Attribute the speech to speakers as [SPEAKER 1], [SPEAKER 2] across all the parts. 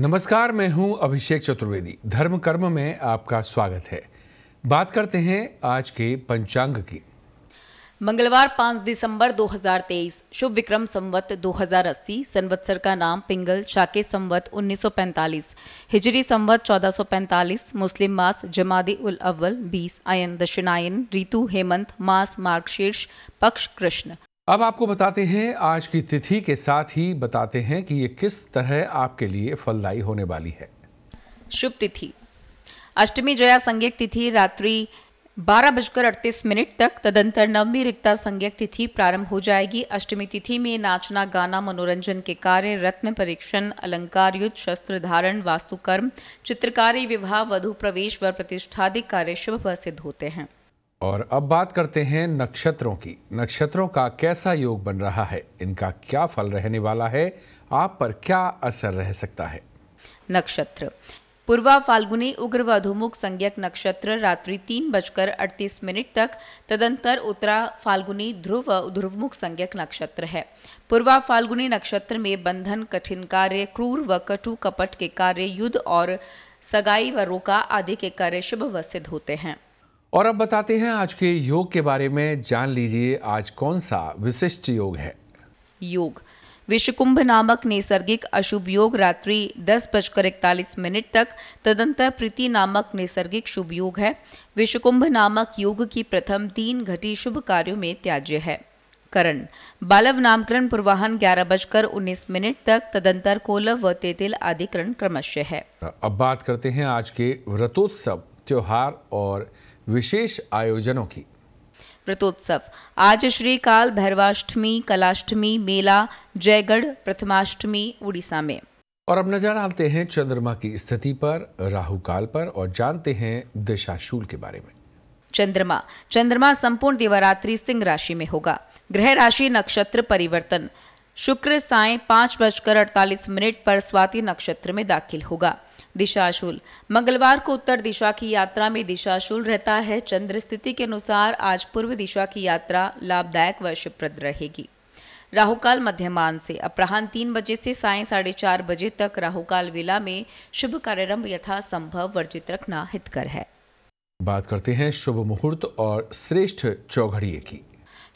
[SPEAKER 1] नमस्कार मैं हूं अभिषेक चतुर्वेदी धर्म कर्म में आपका स्वागत है बात करते हैं आज के पंचांग की
[SPEAKER 2] मंगलवार 5 दिसंबर 2023 शुभ विक्रम संवत 2080 संवत्सर का नाम पिंगल शाके संवत 1945 हिजरी संवत 1445 मुस्लिम मास जमादी उल अव्वल 20 आयन दक्षिणायन ऋतु हेमंत मास मार्गशीर्ष पक्ष कृष्ण अब
[SPEAKER 1] आपको बताते हैं आज की तिथि के साथ ही बताते हैं कि ये किस तरह आपके लिए फलदायी होने वाली है
[SPEAKER 2] शुभ तिथि अष्टमी जया संज्ञक तिथि रात्रि बारह बजकर अड़तीस मिनट तक तदंतर नवमी रिक्ता संज्ञक तिथि प्रारंभ हो जाएगी अष्टमी तिथि में नाचना गाना मनोरंजन के कार्य रत्न परीक्षण अलंकार युद्ध शस्त्र धारण वास्तुकर्म चित्रकारी विवाह वधु प्रवेश व प्रतिष्ठादि कार्य शुभ व सिद्ध होते हैं
[SPEAKER 1] और अब बात करते हैं नक्षत्रों की नक्षत्रों का कैसा योग बन रहा है इनका क्या फल रहने वाला है आप पर क्या असर रह सकता है
[SPEAKER 2] नक्षत्र पूर्वा फाल्गुनी उग्र व अधोमुख संज्ञक नक्षत्र रात्रि तीन बजकर अड़तीस मिनट तक तदंतर उत्तरा फाल्गुनी ध्रुव व ध्रुवमुख संज्ञक नक्षत्र है पूर्वा फाल्गुनी नक्षत्र में बंधन कठिन कार्य क्रूर व कटु कपट के कार्य युद्ध और सगाई व रोका आदि के कार्य शुभ व सिद्ध होते हैं
[SPEAKER 1] और अब बताते हैं आज के योग के बारे में जान लीजिए आज कौन सा विशिष्ट योग है
[SPEAKER 2] योग विश्वकुंभ नामक नैसर्गिक अशुभ योग रात्रि दस बजकर इकतालीस मिनट तक तदंतर प्रीति नामक नैसर्गिक शुभ योग है विश्वकुंभ नामक योग की प्रथम तीन घटी शुभ कार्यों में त्याज्य है करण बालव नामकरण पूर्वाहन ग्यारह बजकर उन्नीस मिनट तक तदंतर कोलव व तेतिल आदि क्रमश है
[SPEAKER 1] अब बात करते हैं आज के व्रतोत्सव त्योहार और विशेष आयोजनों की
[SPEAKER 2] व्रतोत्सव आज श्री काल भैरवाष्टमी कलाष्टमी मेला जयगढ़ प्रथमाष्टमी उड़ीसा में
[SPEAKER 1] और अब नजर डालते हैं चंद्रमा की स्थिति पर राहु काल पर और जानते हैं दिशाशूल के बारे में
[SPEAKER 2] चंद्रमा चंद्रमा संपूर्ण दिवरात्रि सिंह राशि में होगा ग्रह राशि नक्षत्र परिवर्तन शुक्र साय पाँच बजकर अड़तालीस मिनट पर स्वाति नक्षत्र में दाखिल होगा दिशाशूल मंगलवार को उत्तर दिशा की यात्रा में दिशाशूल रहता है चंद्र स्थिति के अनुसार आज पूर्व दिशा की यात्रा लाभदायक व शुभप्रद रहेगी राहुकाल मध्यमान से अपराह्न तीन बजे से साय साढ़े चार बजे तक राहुकाल वेला में शुभ यथा संभव वर्जित रखना हितकर है
[SPEAKER 1] बात करते हैं शुभ मुहूर्त और श्रेष्ठ चौघड़िए की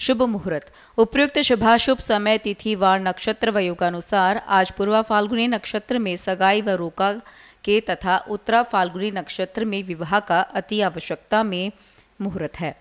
[SPEAKER 2] शुभ मुहूर्त उपयुक्त शुभाशुभ समय तिथि व नक्षत्र व आज पूर्वा फाल्गुनी नक्षत्र में सगाई व रोका के तथा उत्तरा फाल्गुनी नक्षत्र में विवाह का अति आवश्यकता में मुहूर्त है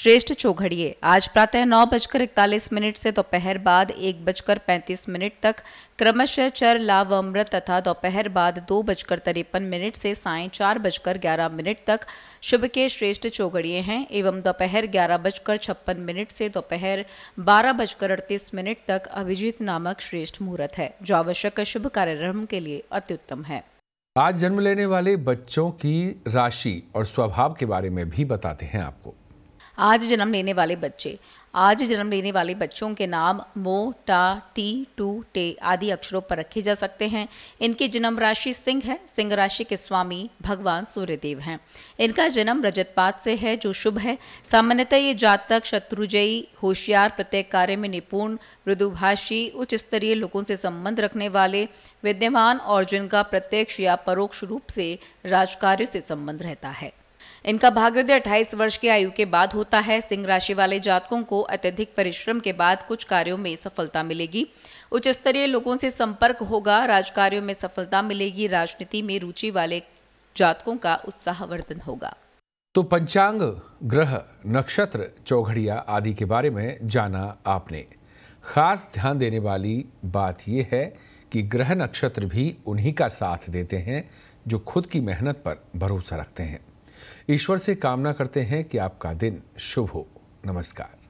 [SPEAKER 2] श्रेष्ठ चौघड़िए आज प्रातः नौ बजकर इकतालीस मिनट से दोपहर बाद एक बजकर पैंतीस मिनट तक क्रमशः चर लाभ अमृत तथा दोपहर बाद दो बजकर तिरपन मिनट से साय चार बजकर ग्यारह मिनट तक शुभ के श्रेष्ठ चौघड़िए हैं एवं दोपहर ग्यारह बजकर छप्पन मिनट से दोपहर बारह बजकर अड़तीस मिनट तक अभिजीत नामक श्रेष्ठ मुहूर्त है जो आवश्यक शुभ कार्यक्रम के लिए अत्युत्तम है
[SPEAKER 1] आज जन्म लेने वाले बच्चों की राशि और स्वभाव के बारे में भी बताते हैं आपको
[SPEAKER 2] आज जन्म लेने वाले बच्चे आज जन्म लेने वाले बच्चों के नाम मो टा टी टू टे आदि अक्षरों पर रखे जा सकते हैं इनकी जन्म राशि सिंह है सिंह राशि के स्वामी भगवान सूर्यदेव हैं इनका जन्म रजतपात से है जो शुभ है सामान्यतः ये जातक शत्रुजयी होशियार प्रत्येक कार्य में निपुण मृदुभाषी उच्च स्तरीय लोगों से संबंध रखने वाले विद्यमान और जिनका प्रत्यक्ष या परोक्ष रूप से राजकार्यों से संबंध रहता है इनका भाग्योदय 28 वर्ष की आयु के बाद होता है सिंह राशि वाले जातकों को अत्यधिक परिश्रम के बाद कुछ कार्यों में सफलता मिलेगी उच्च स्तरीय लोगों से संपर्क होगा राजकार्यों में सफलता मिलेगी राजनीति में रुचि वाले जातकों का उत्साहवर्धन होगा
[SPEAKER 1] तो पंचांग ग्रह नक्षत्र चौघड़िया आदि के बारे में जाना आपने खास ध्यान देने वाली बात यह है कि ग्रह नक्षत्र भी उन्हीं का साथ देते हैं जो खुद की मेहनत पर भरोसा रखते हैं ईश्वर से कामना करते हैं कि आपका दिन शुभ हो नमस्कार